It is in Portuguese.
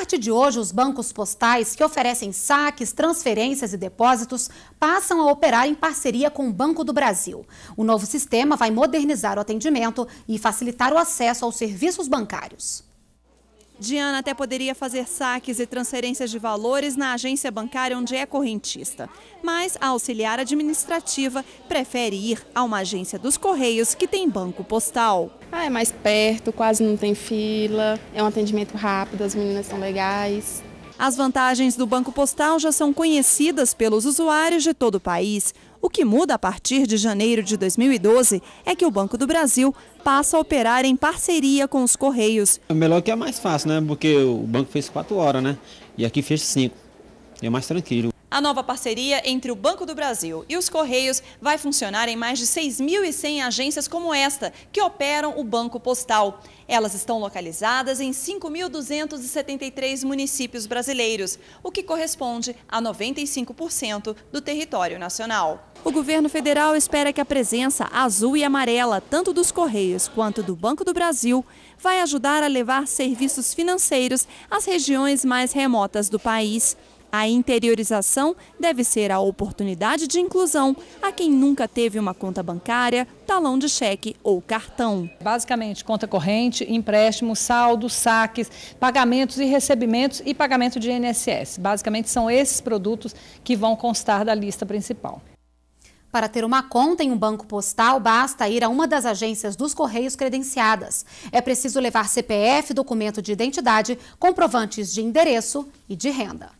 partir de hoje, os bancos postais que oferecem saques, transferências e depósitos passam a operar em parceria com o Banco do Brasil. O novo sistema vai modernizar o atendimento e facilitar o acesso aos serviços bancários. Diana até poderia fazer saques e transferências de valores na agência bancária onde é correntista. Mas a auxiliar administrativa prefere ir a uma agência dos Correios que tem banco postal. Ah, é mais perto, quase não tem fila, é um atendimento rápido, as meninas são legais. As vantagens do Banco Postal já são conhecidas pelos usuários de todo o país. O que muda a partir de janeiro de 2012 é que o Banco do Brasil passa a operar em parceria com os Correios. É melhor que é mais fácil, né? Porque o banco fez quatro horas, né? E aqui fez cinco. É mais tranquilo. A nova parceria entre o Banco do Brasil e os Correios vai funcionar em mais de 6.100 agências como esta, que operam o Banco Postal. Elas estão localizadas em 5.273 municípios brasileiros, o que corresponde a 95% do território nacional. O governo federal espera que a presença azul e amarela, tanto dos Correios quanto do Banco do Brasil, vai ajudar a levar serviços financeiros às regiões mais remotas do país. A interiorização deve ser a oportunidade de inclusão a quem nunca teve uma conta bancária, talão de cheque ou cartão. Basicamente, conta corrente, empréstimo, saldo, saques, pagamentos e recebimentos e pagamento de INSS. Basicamente, são esses produtos que vão constar da lista principal. Para ter uma conta em um banco postal, basta ir a uma das agências dos Correios credenciadas. É preciso levar CPF, documento de identidade, comprovantes de endereço e de renda.